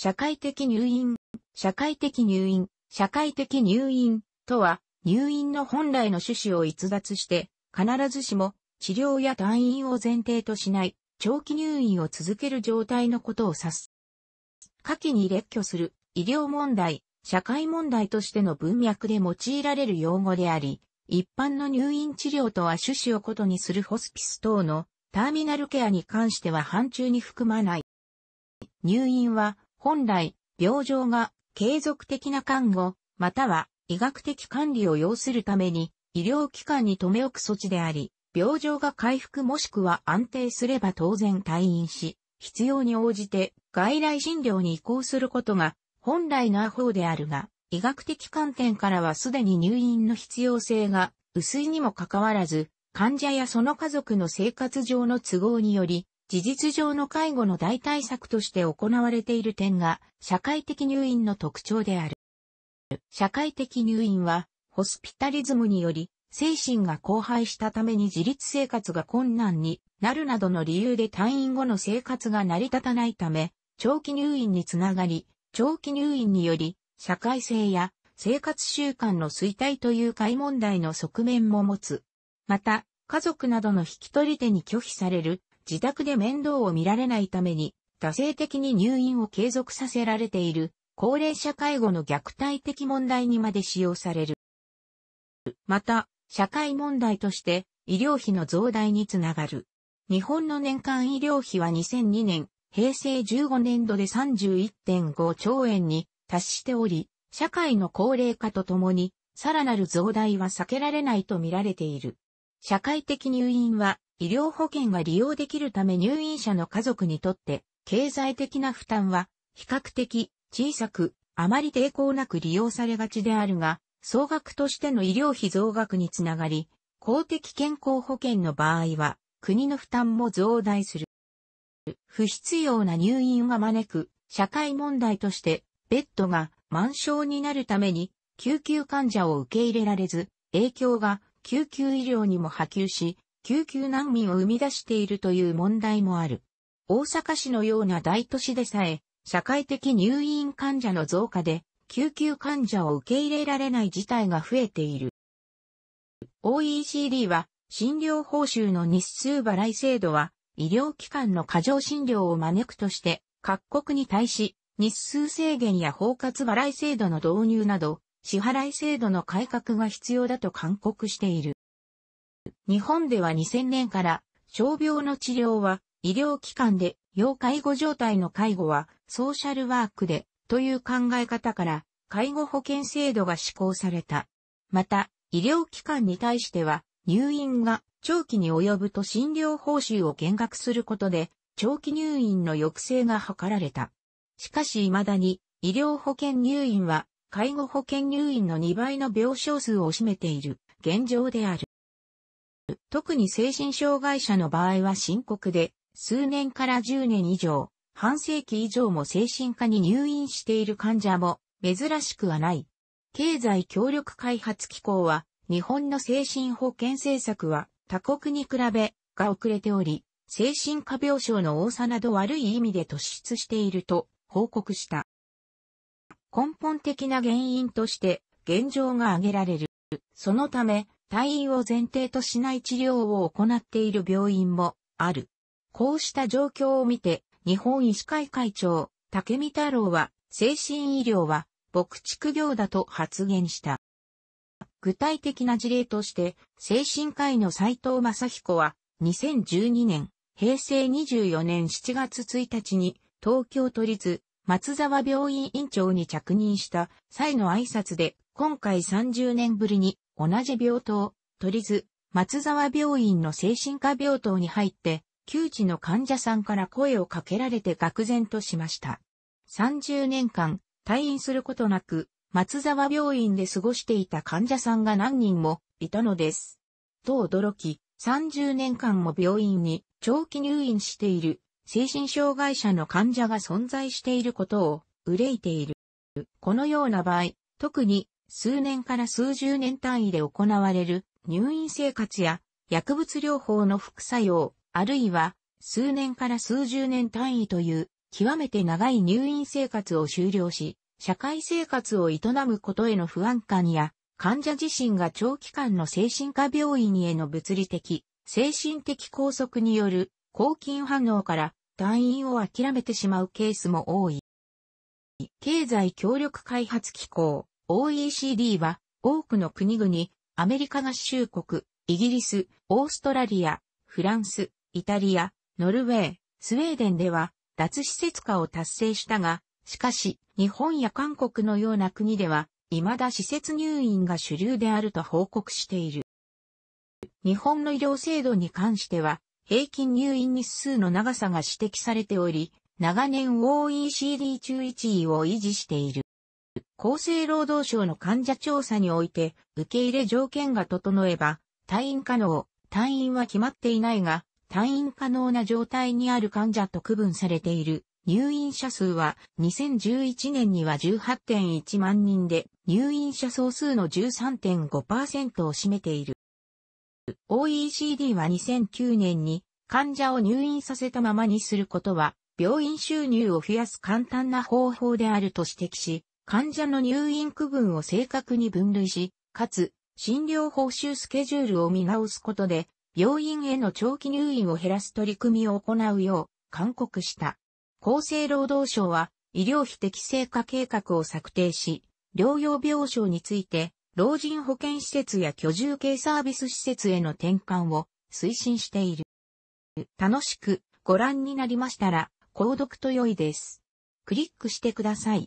社会的入院、社会的入院、社会的入院とは、入院の本来の趣旨を逸脱して、必ずしも治療や退院を前提としない、長期入院を続ける状態のことを指す。下記に列挙する医療問題、社会問題としての文脈で用いられる用語であり、一般の入院治療とは趣旨を異にするホスピス等のターミナルケアに関しては範疇に含まない。入院は本来、病状が継続的な看護、または医学的管理を要するために、医療機関に留め置く措置であり、病状が回復もしくは安定すれば当然退院し、必要に応じて外来診療に移行することが本来のア法であるが、医学的観点からはすでに入院の必要性が薄いにもかかわらず、患者やその家族の生活上の都合により、事実上の介護の代替策として行われている点が、社会的入院の特徴である。社会的入院は、ホスピタリズムにより、精神が荒廃したために自立生活が困難になるなどの理由で退院後の生活が成り立たないため、長期入院につながり、長期入院により、社会性や生活習慣の衰退という解問題の側面も持つ。また、家族などの引き取り手に拒否される自宅で面倒を見られないために、惰性的に入院を継続させられている、高齢者介護の虐待的問題にまで使用される。また、社会問題として、医療費の増大につながる。日本の年間医療費は2002年、平成15年度で31.5兆円に達しており、社会の高齢化とともに、さらなる増大は避けられないと見られている。社会的入院は医療保険が利用できるため入院者の家族にとって、経済的な負担は比較的小さく、あまり抵抗なく利用されがちであるが、総額としての医療費増額につながり、公的健康保険の場合は、国の負担も増大する。不必要な入院が招く社会問題として、ベッドが満床になるために救急患者を受け入れられず、影響が救急医療にも波及し、救急難民を生み出しているという問題もある。大阪市のような大都市でさえ、社会的入院患者の増加で、救急患者を受け入れられない事態が増えている。OECD は、診療報酬の日数払い制度は、医療機関の過剰診療を招くとして、各国に対し、日数制限や包括払い制度の導入など、支払い制度の改革が必要だと勧告している。日本では2000年から、傷病の治療は、医療機関で、要介護状態の介護は、ソーシャルワークで、という考え方から、介護保険制度が施行された。また、医療機関に対しては、入院が長期に及ぶと診療報酬を減額することで、長期入院の抑制が図られた。しかし未だに、医療保険入院は、介護保険入院の2倍の病床数を占めている現状である。特に精神障害者の場合は深刻で、数年から10年以上、半世紀以上も精神科に入院している患者も珍しくはない。経済協力開発機構は、日本の精神保健政策は他国に比べが遅れており、精神科病床の多さなど悪い意味で突出していると報告した。根本的な原因として現状が挙げられる。そのため、退院を前提としない治療を行っている病院もある。こうした状況を見て、日本医師会会長、竹見太郎は、精神医療は、牧畜業だと発言した。具体的な事例として、精神科医の斎藤正彦は、2012年、平成24年7月1日に、東京都立松沢病院院長に着任した際の挨拶で、今回30年ぶりに同じ病棟、り立、松沢病院の精神科病棟に入って、窮地の患者さんから声をかけられて愕然としました。30年間、退院することなく、松沢病院で過ごしていた患者さんが何人もいたのです。と驚き、30年間も病院に長期入院している精神障害者の患者が存在していることを憂いている。このような場合、特に数年から数十年単位で行われる入院生活や薬物療法の副作用、あるいは数年から数十年単位という極めて長い入院生活を終了し、社会生活を営むことへの不安感や患者自身が長期間の精神科病院への物理的、精神的拘束による抗菌反応から退院を諦めてしまうケースも多い。経済協力開発機構 OECD は多くの国々、アメリカ合衆国、イギリス、オーストラリア、フランス、イタリア、ノルウェー、スウェーデンでは脱施設化を達成したが、しかし日本や韓国のような国では未だ施設入院が主流であると報告している。日本の医療制度に関しては、平均入院日数の長さが指摘されており、長年 OECD 中1位を維持している。厚生労働省の患者調査において、受け入れ条件が整えば、退院可能、退院は決まっていないが、退院可能な状態にある患者と区分されている。入院者数は2011年には18.1万人で入院者総数の13.5%を占めている。OECD は2009年に患者を入院させたままにすることは病院収入を増やす簡単な方法であると指摘し、患者の入院区分を正確に分類し、かつ、診療報酬スケジュールを見直すことで、病院への長期入院を減らす取り組みを行うよう、勧告した。厚生労働省は、医療費適正化計画を策定し、療養病床について、老人保健施設や居住系サービス施設への転換を推進している。楽しくご覧になりましたら、購読と良いです。クリックしてください。